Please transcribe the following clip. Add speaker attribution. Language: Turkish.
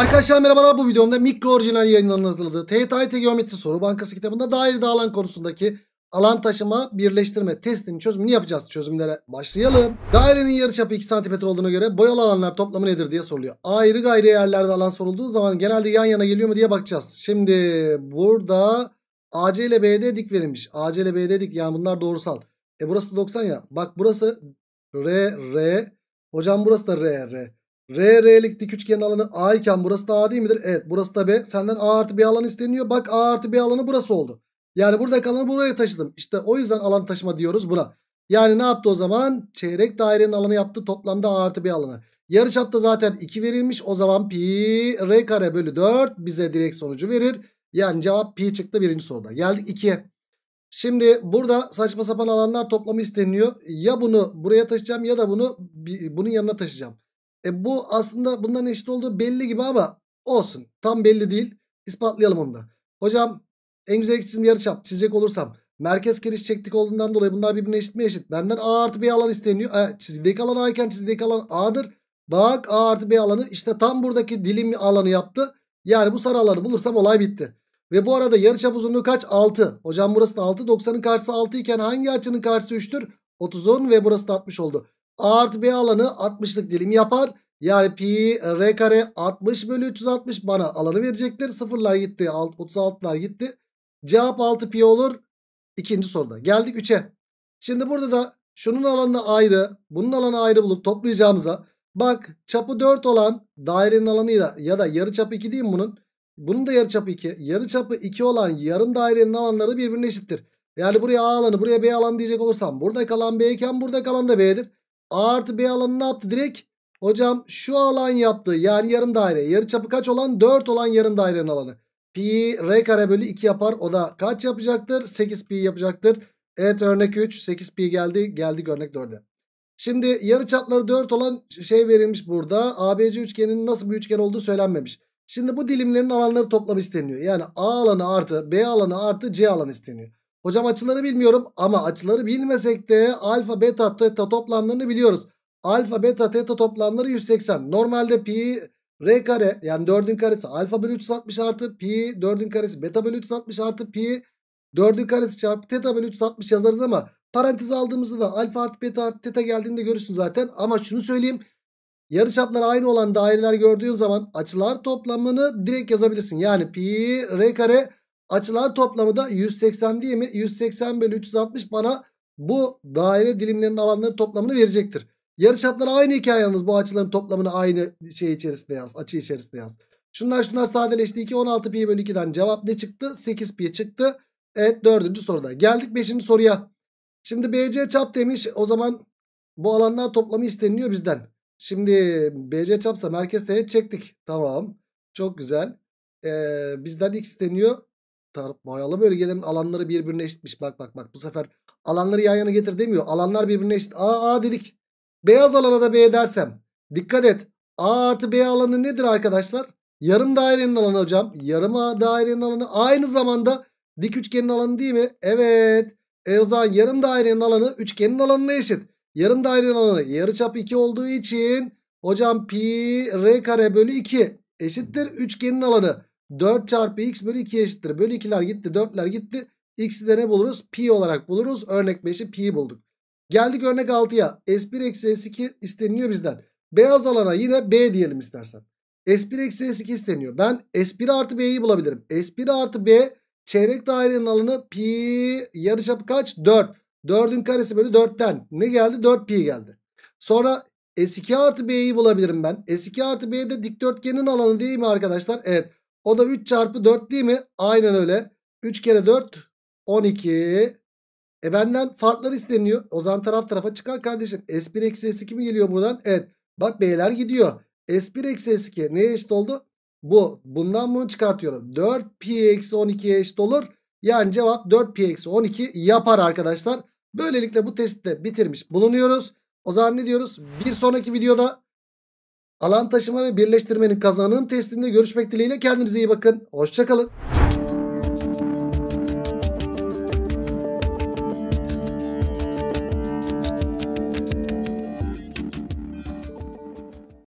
Speaker 1: Arkadaşlar merhabalar bu videomda mikro orijinal yayınlarının hazırladığı TYT Geometri Soru Bankası kitabında daire dağılan konusundaki alan taşıma birleştirme testinin çözümünü yapacağız. Çözümlere başlayalım. Dairenin yarıçapı 2 cm olduğuna göre boyalı alanlar toplamı nedir diye soruluyor. Ayrı gayri yerlerde alan sorulduğu zaman genelde yan yana geliyor mu diye bakacağız. Şimdi burada AC ile BD dik verilmiş. AC ile BD dik yani bunlar doğrusal. E burası 90 ya. Bak burası R R. Hocam burası da R R. RR'lik dik üçgen alanı A iken burası da A değil midir? Evet burası da B. Senden A artı B alanı isteniyor. Bak A artı B alanı burası oldu. Yani buradaki alanı buraya taşıdım. İşte o yüzden alan taşıma diyoruz buna. Yani ne yaptı o zaman? Çeyrek dairenin alanı yaptı. Toplamda A artı B alanı. Yarıçapta zaten 2 verilmiş. O zaman pi r kare bölü 4 bize direkt sonucu verir. Yani cevap pi çıktı birinci soruda. Geldik 2'ye. Şimdi burada saçma sapan alanlar toplamı isteniyor. Ya bunu buraya taşıyacağım ya da bunu bunun yanına taşıyacağım. E bu aslında bundan eşit olduğu belli gibi ama olsun. Tam belli değil. İspatlayalım onu da. Hocam en güzel çizim yarıçap çizecek olursam merkez geniş çektik olduğundan dolayı bunlar birbirine eşit mi eşit? Benden A artı B alan isteniyor. E, çizgideki alan A iken çizgideki alan A'dır. Bak A artı B alanı işte tam buradaki dilim alanı yaptı. Yani bu sarı alanı bulursam olay bitti. Ve bu arada yarıçap uzunluğu kaç? 6. Hocam burası da 6. 90'ın karşısı 6 iken hangi açının karşısı 3'tür? 30'un ve burası da 60 oldu. A artı B alanı 60'lık dilim yapar. Yani pi r kare 60 bölü 360 bana alanı verecektir. Sıfırlar gitti. 36'lar gitti. Cevap 6 pi olur. İkinci soruda. Geldik 3'e. Şimdi burada da şunun alanı ayrı, bunun alanı ayrı bulup toplayacağımıza bak çapı 4 olan dairenin alanıyla ya da yarı çapı 2 diyeyim bunun. Bunun da yarı çapı 2. Yarı çapı 2 olan yarım dairenin alanları birbirine eşittir. Yani buraya A alanı, buraya B alanı diyecek olursam burada kalan B iken burada kalan da B'dir. A artı B alanı ne yaptı direkt? Hocam şu alan yaptı. Yani yarım daire. Yarı çapı kaç olan? 4 olan yarım dairenin alanı. Pi R kare bölü 2 yapar. O da kaç yapacaktır? 8 pi yapacaktır. Evet örnek 3. 8 pi geldi. Geldik örnek 4'e. Şimdi yarı çapları 4 olan şey verilmiş burada. ABC üçgeninin nasıl bir üçgen olduğu söylenmemiş. Şimdi bu dilimlerin alanları toplam isteniyor. Yani A alanı artı B alanı artı C alanı isteniyor. Hocam açıları bilmiyorum ama açıları bilmesek de alfa beta teta toplamlarını biliyoruz. Alfa beta teta toplamları 180. Normalde pi r kare yani 4'ün karesi alfa bölü 360 artı pi 4'ün karesi beta bölü 360 artı pi 4'ün karesi çarpı teta bölü 360 yazarız ama parantez aldığımızda da alfa artı beta artı teta geldiğinde görürsün zaten. Ama şunu söyleyeyim yarıçapları aynı olan daireler gördüğün zaman açılar toplamını direkt yazabilirsin. Yani pi r kare Açılar toplamı da 180 değil mi? 180 bölü 360 bana bu daire dilimlerinin alanları toplamını verecektir. Yarıçaplar aynı hikaye yalnız bu açıların toplamını aynı şey içerisinde yaz. Açı içerisinde yaz. Şunlar şunlar sadeleşti. 2 16 pi bölü 2'den cevap ne çıktı? 8 pi çıktı. Evet dördüncü soruda. Geldik beşinci soruya. Şimdi BC çap demiş. O zaman bu alanlar toplamı isteniliyor bizden. Şimdi BC çapsa merkez teğet çektik. Tamam. Çok güzel. Ee, bizden x isteniyor. Tarıp boyalı bölgelerin alanları birbirine eşitmiş. Bak bak bak bu sefer alanları yan yana getir demiyor. Alanlar birbirine eşit. A A dedik. Beyaz alana da B dersem. Dikkat et. A artı B alanı nedir arkadaşlar? Yarım dairenin alanı hocam. Yarım A dairenin alanı aynı zamanda dik üçgenin alanı değil mi? Evet. E o zaman yarım dairenin alanı üçgenin alanına eşit. Yarım dairenin alanı yarı çap 2 olduğu için hocam pi r kare bölü 2 eşittir üçgenin alanı. 4 çarpı x bölü 2 eşittir. Bölü 2'ler gitti 4'ler gitti. X'i de ne buluruz? Pi olarak buluruz. Örnek 5'i pi'yi bulduk. Geldik örnek 6'ya. S1 eksi S2 isteniyor bizden. Beyaz alana yine B diyelim istersen. S1 eksi S2 isteniyor. Ben S1 artı B'yi bulabilirim. S1 artı B çeyrek dairenin alanı pi yarıçapı kaç? 4. 4'ün karesi bölü 4'ten. Ne geldi? 4 pi geldi. Sonra S2 artı B'yi bulabilirim ben. S2 artı B'de dikdörtgenin alanı değil mi arkadaşlar? Evet. O da 3 çarpı 4 değil mi? Aynen öyle. 3 kere 4 12. E benden farklar isteniyor. O zaman taraf tarafa çıkar kardeşim. S1 eksi S2 mi geliyor buradan? Evet. Bak B'ler gidiyor. S1 eksi S2 neye eşit oldu? Bu. Bundan bunu çıkartıyorum. 4 pi eksi 12'ye eşit olur. Yani cevap 4 pi eksi 12 yapar arkadaşlar. Böylelikle bu testi de bitirmiş bulunuyoruz. O zaman ne diyoruz? Bir sonraki videoda Alan taşıma ve birleştirmenin kazanının testinde görüşmek dileğiyle kendinize iyi bakın. Hoşçakalın.